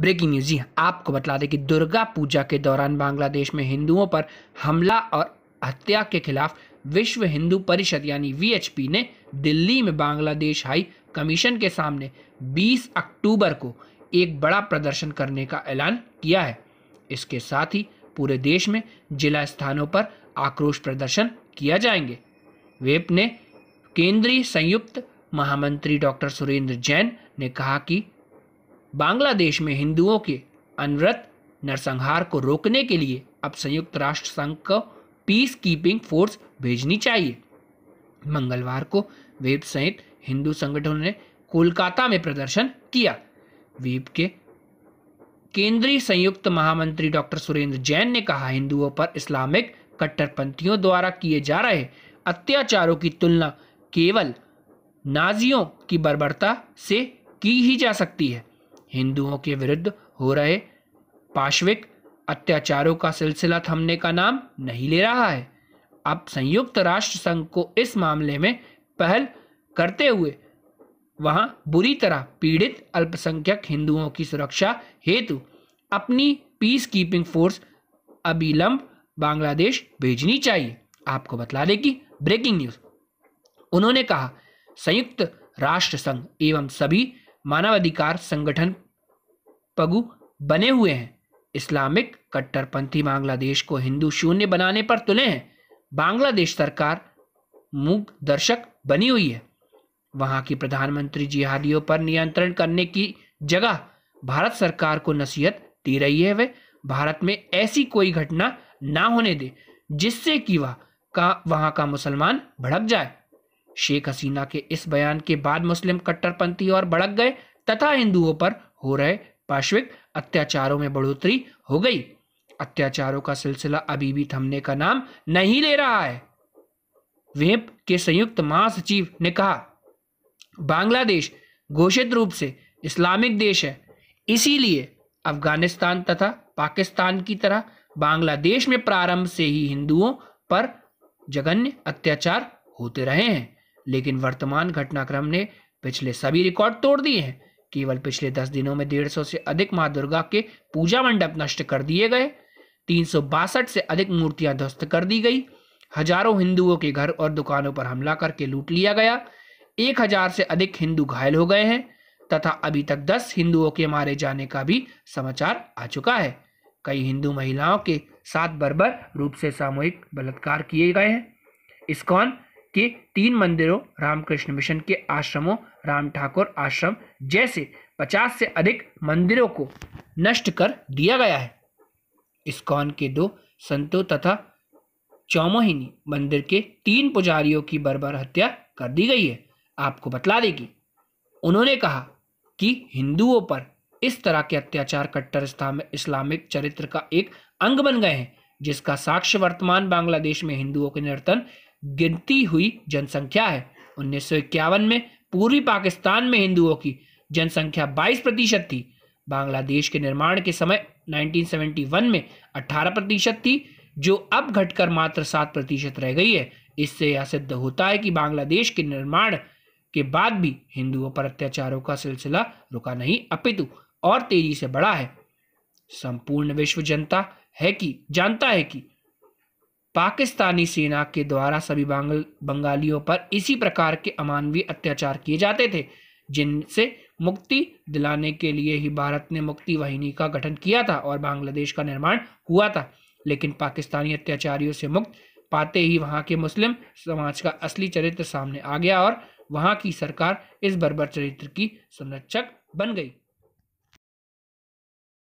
breaking news जी हाँ, आपको बता दें कि दुर्गा पूजा के दौरान बांग्लादेश में हिंदुओं पर हमला और हत्या के खिलाफ विश्व हिंदू परिषद यानी वीएचपी ने दिल्ली में बांग्लादेश हाई कमीशन के सामने 20 अक्टूबर को एक बड़ा प्रदर्शन करने का ऐलान किया है इसके साथ ही पूरे देश में जिला स्थानों पर आक्रोश प्रदर्शन किया जाएंगे वेप ने केंद्रीय संयुक्त महामंत्री डॉक्टर सुरेंद्र जैन ने कहा कि बांग्लादेश में हिंदुओं के अनवरत नरसंहार को रोकने के लिए अब संयुक्त राष्ट्र संघ को पीस कीपिंग फोर्स भेजनी चाहिए मंगलवार को वेब सहित हिंदू संगठनों ने कोलकाता में प्रदर्शन किया वेब के केंद्रीय संयुक्त महामंत्री डॉक्टर सुरेंद्र जैन ने कहा हिंदुओं पर इस्लामिक कट्टरपंथियों द्वारा किए जा रहे अत्याचारों की तुलना केवल नाजियों की बर्बरता से की ही जा सकती है हिंदुओं के विरुद्ध हो रहे पाश्विक अत्याचारों का सिलसिला थमने का नाम नहीं ले रहा है अब संयुक्त राष्ट्र संघ को इस मामले में पहल करते हुए वहां बुरी तरह पीड़ित अल्पसंख्यक हिंदुओं की सुरक्षा हेतु अपनी पीस कीपिंग फोर्स अबिलंब बांग्लादेश भेजनी चाहिए आपको बतला दें कि ब्रेकिंग न्यूज उन्होंने कहा संयुक्त राष्ट्र संघ एवं सभी मानवाधिकार संगठन पगु बने हुए हैं इस्लामिक कट्टरपंथी बांग्लादेश को हिंदू शून्य बनाने पर तुले हैं बांग्लादेश सरकार मूक दर्शक बनी हुई है वहां की प्रधानमंत्री जिहादियों पर नियंत्रण करने की जगह भारत सरकार को नसीहत दे रही है वह भारत में ऐसी कोई घटना ना होने दे जिससे कि वह का वहाँ का मुसलमान भड़क जाए शेख हसीना के इस बयान के बाद मुस्लिम कट्टरपंथी और भड़क गए तथा हिंदुओं पर हो रहे पाश्विक अत्याचारों में बढ़ोतरी हो गई अत्याचारों का सिलसिला अभी भी थमने का नाम नहीं ले रहा है वेप के संयुक्त महासचिव ने कहा बांग्लादेश घोषित रूप से इस्लामिक देश है इसीलिए अफगानिस्तान तथा पाकिस्तान की तरह बांग्लादेश में प्रारंभ से ही हिंदुओं पर जघन्य अत्याचार होते रहे हैं लेकिन वर्तमान घटनाक्रम ने पिछले सभी रिकॉर्ड तोड़ दिए हैं केवल पिछले दस दिनों में डेढ़ सौ से अधिक माँ दुर्गा के पूजा मंडप नष्ट कर दिए गए तीन से अधिक मूर्तियां ध्वस्त कर दी गई हजारों हिंदुओं के घर और दुकानों पर हमला करके लूट लिया गया एक हजार से अधिक हिंदू घायल हो गए हैं तथा अभी तक दस हिंदुओं के मारे जाने का भी समाचार आ चुका है कई हिंदू महिलाओं के साथ बर्बर रूप से सामूहिक बलात्कार किए गए हैं इस्कॉन के तीन मंदिरों रामकृष्ण मिशन के आश्रमों राम ठाकुर आश्रम जैसे 50 से अधिक मंदिरों को नष्ट कर दिया गया है इस्कॉन के दो संतों तथा चौमोहिनी मंदिर के तीन पुजारियों की बर्बर हत्या कर दी गई है आपको बतला देगी उन्होंने कहा कि हिंदुओं पर इस तरह के अत्याचार कट्टर इस्लामिक चरित्र का एक अंग बन गए हैं जिसका साक्ष्य वर्तमान बांग्लादेश में हिंदुओं के निर्तन गिरती हुई जनसंख्या है उन्नीस में पूर्वी पाकिस्तान में हिंदुओं की जनसंख्या 22 प्रतिशत थी बांग्लादेश के निर्माण के समय 1971 में 18 प्रतिशत थी जो अब घटकर मात्र 7 प्रतिशत रह गई है इससे यह सिद्ध होता है कि बांग्लादेश के निर्माण के बाद भी हिंदुओं पर अत्याचारों का सिलसिला रुका नहीं अपितु और तेजी से बढ़ा है संपूर्ण विश्व जनता है कि जानता है कि पाकिस्तानी सेना के द्वारा सभी बंगल बंगालियों पर इसी प्रकार के अमानवीय अत्याचार किए जाते थे जिनसे मुक्ति दिलाने के लिए ही भारत ने मुक्ति वाहिनी का गठन किया था और बांग्लादेश का निर्माण हुआ था लेकिन पाकिस्तानी अत्याचारियों से मुक्त पाते ही वहाँ के मुस्लिम समाज का असली चरित्र सामने आ गया और वहाँ की सरकार इस बर्बर चरित्र की संरक्षक बन गई